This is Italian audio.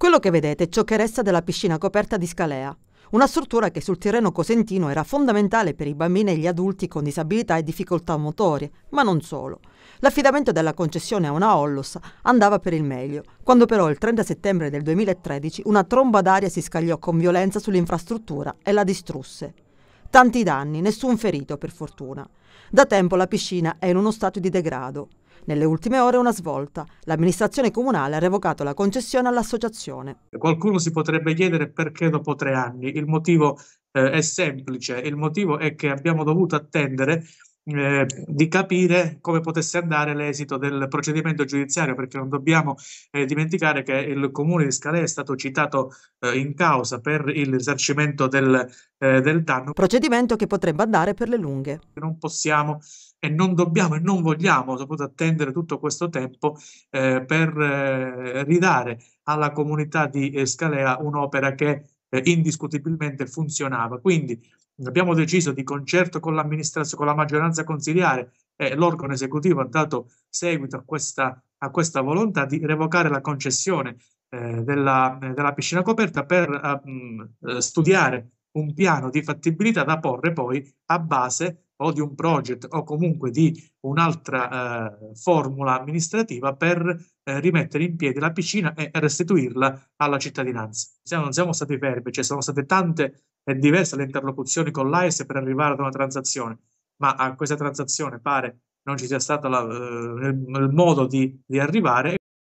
Quello che vedete è ciò che resta della piscina coperta di Scalea, una struttura che sul terreno cosentino era fondamentale per i bambini e gli adulti con disabilità e difficoltà motorie, ma non solo. L'affidamento della concessione a una Ollos andava per il meglio, quando però il 30 settembre del 2013 una tromba d'aria si scagliò con violenza sull'infrastruttura e la distrusse. Tanti danni, nessun ferito per fortuna. Da tempo la piscina è in uno stato di degrado. Nelle ultime ore una svolta. L'amministrazione comunale ha revocato la concessione all'associazione. Qualcuno si potrebbe chiedere perché dopo tre anni. Il motivo eh, è semplice, il motivo è che abbiamo dovuto attendere eh, di capire come potesse andare l'esito del procedimento giudiziario, perché non dobbiamo eh, dimenticare che il comune di Scalea è stato citato eh, in causa per il risarcimento del, eh, del danno. Procedimento che potrebbe andare per le lunghe. Non possiamo e non dobbiamo e non vogliamo soprattutto attendere tutto questo tempo eh, per eh, ridare alla comunità di eh, Scalea un'opera che eh, indiscutibilmente funzionava. Quindi abbiamo deciso di concerto con l'amministrazione, con la maggioranza consiliare e l'organo esecutivo ha dato seguito a questa, a questa volontà di revocare la concessione eh, della, della, piscina coperta per uh, studiare un piano di fattibilità da porre poi a base o di un project o comunque di un'altra eh, formula amministrativa per eh, rimettere in piedi la piscina e restituirla alla cittadinanza. Siamo, non siamo stati fermi, cioè sono state tante e diverse le interlocuzioni con l'AES per arrivare ad una transazione, ma a questa transazione pare non ci sia stato la, eh, il modo di, di arrivare